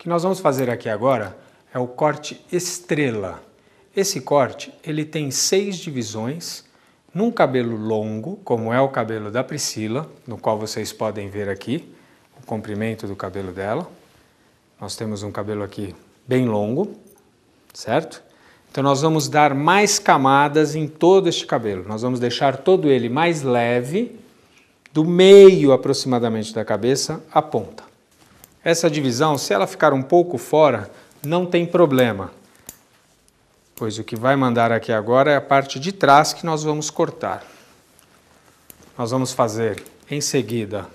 que nós vamos fazer aqui agora é o corte estrela. Esse corte ele tem seis divisões num cabelo longo, como é o cabelo da Priscila, no qual vocês podem ver aqui o comprimento do cabelo dela. Nós temos um cabelo aqui bem longo, certo? Então nós vamos dar mais camadas em todo este cabelo. Nós vamos deixar todo ele mais leve, do meio aproximadamente da cabeça à ponta. Essa divisão, se ela ficar um pouco fora, não tem problema, pois o que vai mandar aqui agora é a parte de trás que nós vamos cortar. Nós vamos fazer em seguida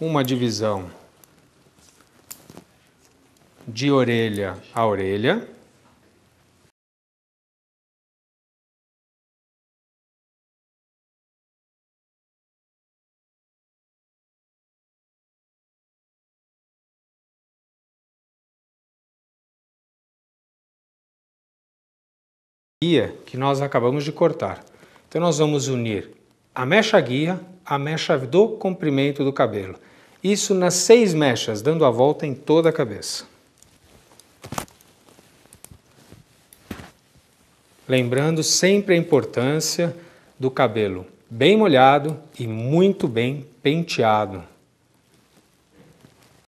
uma divisão de orelha a orelha. guia que nós acabamos de cortar. Então nós vamos unir a mecha guia à mecha do comprimento do cabelo. Isso nas seis mechas, dando a volta em toda a cabeça. Lembrando sempre a importância do cabelo bem molhado e muito bem penteado.